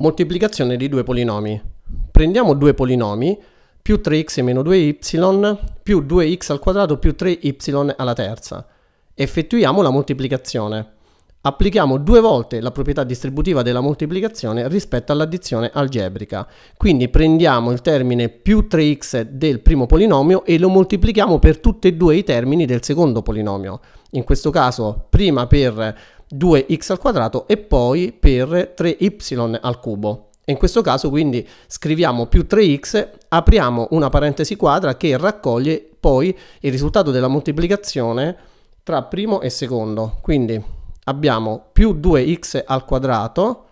Moltiplicazione di due polinomi. Prendiamo due polinomi, più 3x meno 2y, più 2x al quadrato più 3y alla terza. Effettuiamo la moltiplicazione applichiamo due volte la proprietà distributiva della moltiplicazione rispetto all'addizione algebrica. Quindi prendiamo il termine più 3x del primo polinomio e lo moltiplichiamo per tutti e due i termini del secondo polinomio. In questo caso prima per 2x al quadrato e poi per 3y al cubo. In questo caso quindi scriviamo più 3x, apriamo una parentesi quadra che raccoglie poi il risultato della moltiplicazione tra primo e secondo. Quindi abbiamo più 2x al quadrato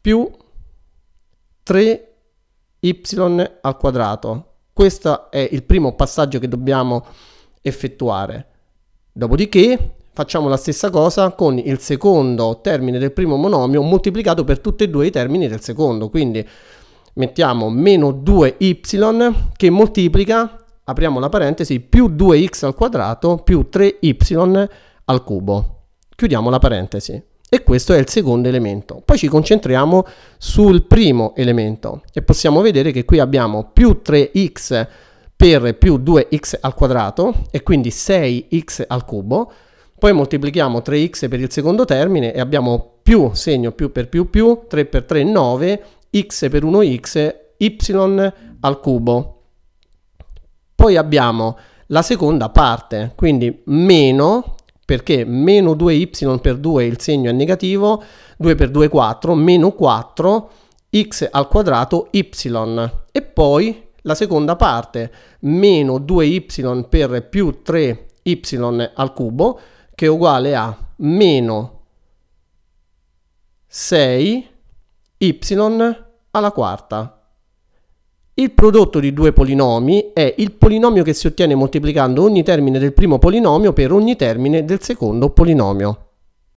più 3y al quadrato. Questo è il primo passaggio che dobbiamo effettuare. Dopodiché facciamo la stessa cosa con il secondo termine del primo monomio moltiplicato per tutti e due i termini del secondo. Quindi mettiamo meno 2y che moltiplica, apriamo la parentesi, più 2x al quadrato più 3y al quadrato al cubo. Chiudiamo la parentesi. E questo è il secondo elemento. Poi ci concentriamo sul primo elemento e possiamo vedere che qui abbiamo più 3x per più 2x al quadrato e quindi 6x al cubo. Poi moltiplichiamo 3x per il secondo termine e abbiamo più segno più per più più 3 per 3 9 x per 1x y al cubo. Poi abbiamo la seconda parte, quindi meno perché meno 2y per 2 il segno è negativo, 2 per 2 è 4, meno 4, x al quadrato, y. E poi la seconda parte, meno 2y per più 3y al cubo, che è uguale a meno 6y alla quarta. Il prodotto di due polinomi è il polinomio che si ottiene moltiplicando ogni termine del primo polinomio per ogni termine del secondo polinomio.